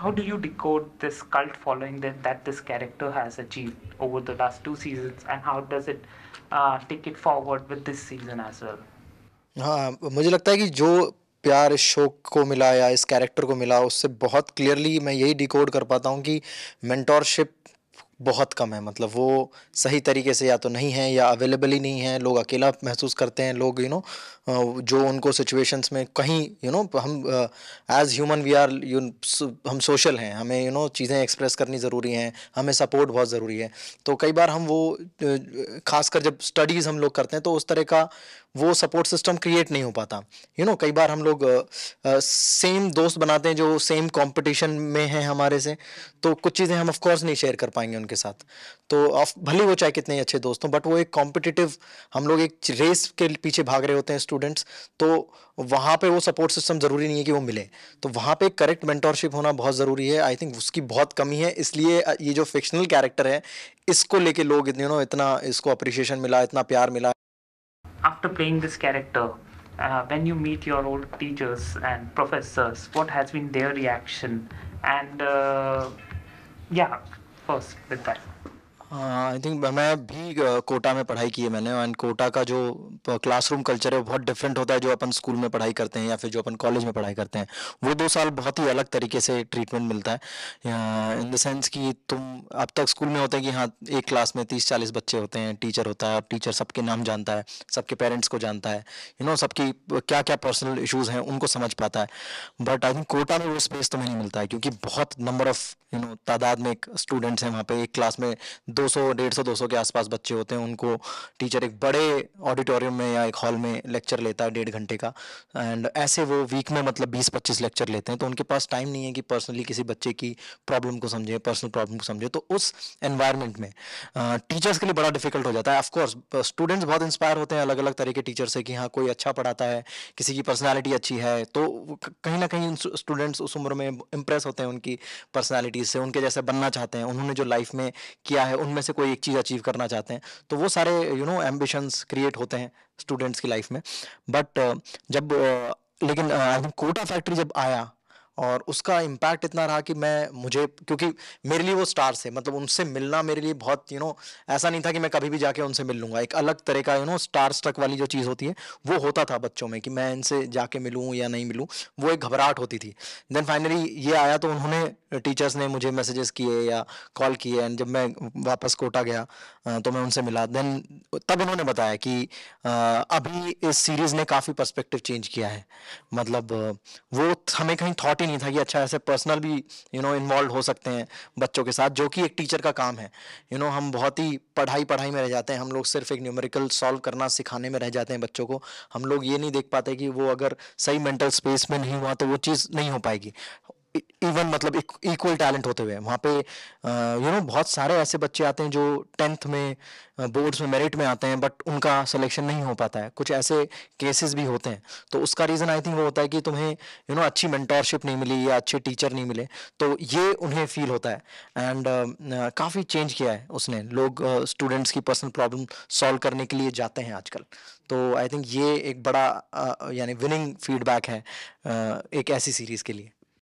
how do you decode this cult following that, that this character has achieved over the last two seasons and how does it uh, take it forward with this season as well हाँ मुझे लगता है कि जो प्यार इस show को मिला या इस कैरेक्टर को मिला उससे बहुत क्लियरली मैं यही डिकोड कर पाता हूँ कि मेंटोरशिप बहुत कम है मतलब वो सही तरीके से या तो नहीं है या अवेलेबल ही नहीं है लोग अकेला महसूस करते हैं लोग यू नो जो उनको सिचुएशंस में कहीं यू नो हम as human we are you हम सोशल हैं हमें यू नो चीज़ें एक्सप्रेस करनी ज़रूरी हैं हमें सपोर्ट बहुत ज़रूरी है तो कई बार हम वो खासकर जब स्टडीज़ हम लोग करते हैं तो उस तरह का वो सपोर्ट सिस्टम क्रिएट नहीं हो पाता यू नो कई बार हम लोग सेम दोस्त बनाते हैं जो सेम कॉम्पिटिशन में हैं हमारे से तो कुछ चीज़ें हम ऑफकोर्स नहीं शेयर कर पाएंगे उनके साथ तो ऑफ भले वो चाहे कितने अच्छे दोस्त हों बट वो एक कॉम्पिटिटिव हम लोग एक रेस के पीछे भाग रहे होते हैं स्टूडेंट्स तो वहाँ पे वो सपोर्ट सिस्टम ज़रूरी नहीं है कि वो मिले तो वहाँ पे करेक्ट मेंटोरशिप होना बहुत ज़रूरी है आई थिंक उसकी बहुत कमी है इसलिए ये जो फिक्शनल कैरेक्टर है इसको लेके लोग इतने नो इतना इसको अप्रिशिएशन मिला इतना प्यार मिला after playing this character when you meet your old teachers and professors what has been their reaction and yeah course. Goodbye. हाँ आई थिंक मैं भी कोटा में पढ़ाई की है मैंने एंड कोटा का जो क्लासरूम कल्चर है वो बहुत डिफरेंट होता है जो अपन स्कूल में पढ़ाई करते हैं या फिर जो अपन कॉलेज में पढ़ाई करते हैं वो दो साल बहुत ही अलग तरीके से ट्रीटमेंट मिलता है इन द सेंस कि तुम अब तक स्कूल में होते हैं कि हाँ एक क्लास में तीस चालीस बच्चे होते हैं टीचर होता है टीचर सबके नाम जानता है सबके पेरेंट्स को जानता है यू नो सबकी क्या क्या पर्सनल इशूज़ हैं उनको समझ पाता है बट आई थिंक कोटा में वो स्पेस तुम्हें नहीं मिलता है क्योंकि बहुत नंबर ऑफ यू नो तादाद में एक स्टूडेंट्स हैं वहाँ पे एक क्लास में 200 150 200 के आसपास बच्चे होते हैं उनको टीचर एक बड़े ऑडिटोरियम में या एक हॉल में लेक्चर लेता है डेढ़ घंटे का एंड ऐसे वो वीक में मतलब 20-25 लेक्चर लेते हैं तो उनके पास टाइम नहीं है कि पर्सनली किसी बच्चे की प्रॉब्लम को समझें पर्सनल प्रॉब्लम को समझें तो उस एनवायरमेंट में टीचर्स के लिए बड़ा डिफिकल्ट हो जाता है ऑफकोर्स स्टूडेंट्स बहुत इंस्पायर होते हैं अलग अलग तरह के टीचर से कि हाँ कोई अच्छा पढ़ाता है किसी की पर्सनैलिटी अच्छी है तो कहीं ना कहीं स्टूडेंट्स उस उम्र में इंप्रेस होते हैं उनकी पर्सनैलिटीज से उनके जैसे बनना चाहते हैं उन्होंने जो लाइफ में किया है उन उनमें से कोई एक चीज़ अचीव करना चाहते हैं तो वो सारे यू नो एम्बिशंस क्रिएट होते हैं स्टूडेंट्स की लाइफ में बट uh, जब uh, लेकिन आई थिंक कोटा फैक्ट्री जब आया और उसका इम्पैक्ट इतना रहा कि मैं मुझे क्योंकि मेरे लिए वो स्टार्स है मतलब उनसे मिलना मेरे लिए बहुत यू नो ऐसा नहीं था कि मैं कभी भी जाके उनसे मिल लूँगा एक अलग तरह का यू नो स्टार स्ट्रक वाली जो चीज़ होती है वो होता था बच्चों में कि मैं इनसे जाके मिलूँ या नहीं मिलूँ वो एक घबराहट होती थी देन फाइनली ये आया तो उन्होंने टीचर्स ने मुझे मैसेजेस किए या कॉल किए एंड जब मैं वापस कोटा गया तो मैं उनसे मिला देन तब उन्होंने बताया कि अभी इस सीरीज़ ने काफ़ी पर्सपेक्टिव चेंज किया है मतलब वो हमें कहीं थॉट नहीं था कि अच्छा ऐसे पर्सनल भी यू नो इन्वॉल्व हो सकते हैं बच्चों के साथ जो कि एक टीचर का काम है यू you नो know, हम बहुत ही पढ़ाई पढ़ाई में रह जाते हैं हम लोग सिर्फ एक न्यूमेरिकल सॉल्व करना सिखाने में रह जाते हैं बच्चों को हम लोग ये नहीं देख पाते कि वो अगर सही मेंटल स्पेस में नहीं हुआ तो वो चीज़ नहीं हो पाएगी इवन मतलब इक्वल टैलेंट होते हुए वहाँ पे यू नो बहुत सारे ऐसे बच्चे आते हैं जो टेंथ में बोर्ड्स में मेरिट में आते हैं बट उनका सिलेक्शन नहीं हो पाता है कुछ ऐसे केसेस भी होते हैं तो उसका रीज़न आई थिंक वो होता है कि तुम्हें यू नो अच्छी मेंटोरशिप नहीं मिली या अच्छे टीचर नहीं मिले तो ये उन्हें फील होता है एंड काफ़ी चेंज किया है उसने लोग स्टूडेंट्स की पर्सनल प्रॉब्लम सॉल्व करने के लिए जाते हैं आजकल तो आई थिंक ये एक बड़ा यानी विनिंग फीडबैक है एक ऐसी सीरीज़ के लिए